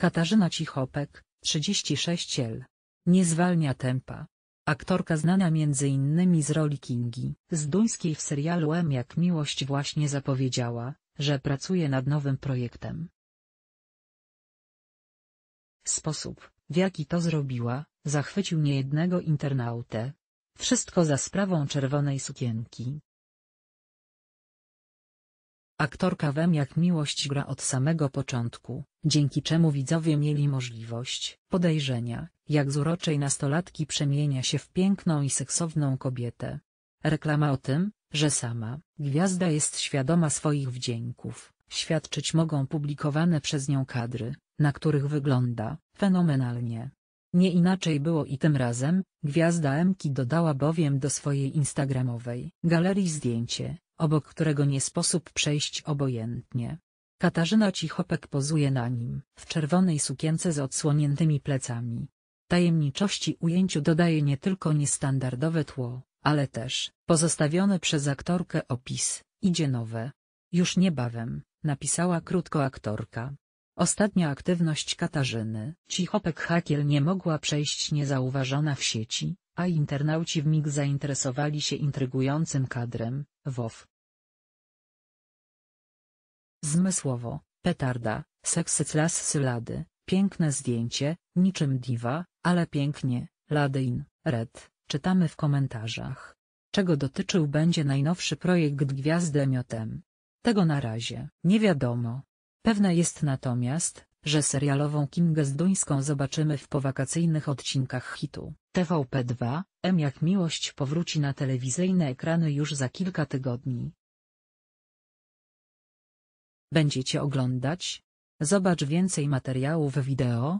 Katarzyna Cichopek, 36 L. Nie zwalnia tempa. Aktorka znana m.in. z roli Kingi z duńskiej w serialu M jak miłość właśnie zapowiedziała, że pracuje nad nowym projektem. Sposób, w jaki to zrobiła, zachwycił niejednego internautę. Wszystko za sprawą czerwonej sukienki, Aktorka Wem jak miłość gra od samego początku, dzięki czemu widzowie mieli możliwość podejrzenia, jak z uroczej nastolatki przemienia się w piękną i seksowną kobietę. Reklama o tym, że sama gwiazda jest świadoma swoich wdzięków, świadczyć mogą publikowane przez nią kadry, na których wygląda fenomenalnie. Nie inaczej było i tym razem, gwiazda Emki dodała bowiem do swojej instagramowej galerii zdjęcie, obok którego nie sposób przejść obojętnie. Katarzyna Cichopek pozuje na nim, w czerwonej sukience z odsłoniętymi plecami. Tajemniczości ujęciu dodaje nie tylko niestandardowe tło, ale też, pozostawiony przez aktorkę opis, idzie nowe. Już niebawem, napisała krótko aktorka. Ostatnia aktywność Katarzyny Cichopek Hakiel nie mogła przejść niezauważona w sieci, a internauci w MIG zainteresowali się intrygującym kadrem, WOW. Zmysłowo, petarda, seksyc las sylady, piękne zdjęcie, niczym diwa, ale pięknie, ladein, red, czytamy w komentarzach. Czego dotyczył będzie najnowszy projekt Gwiazdy Miotem? Tego na razie nie wiadomo. Pewne jest natomiast, że serialową Kingę Zduńską zobaczymy w powakacyjnych odcinkach hitu. TVP2, M jak miłość powróci na telewizyjne ekrany już za kilka tygodni. Będziecie oglądać? Zobacz więcej materiałów wideo.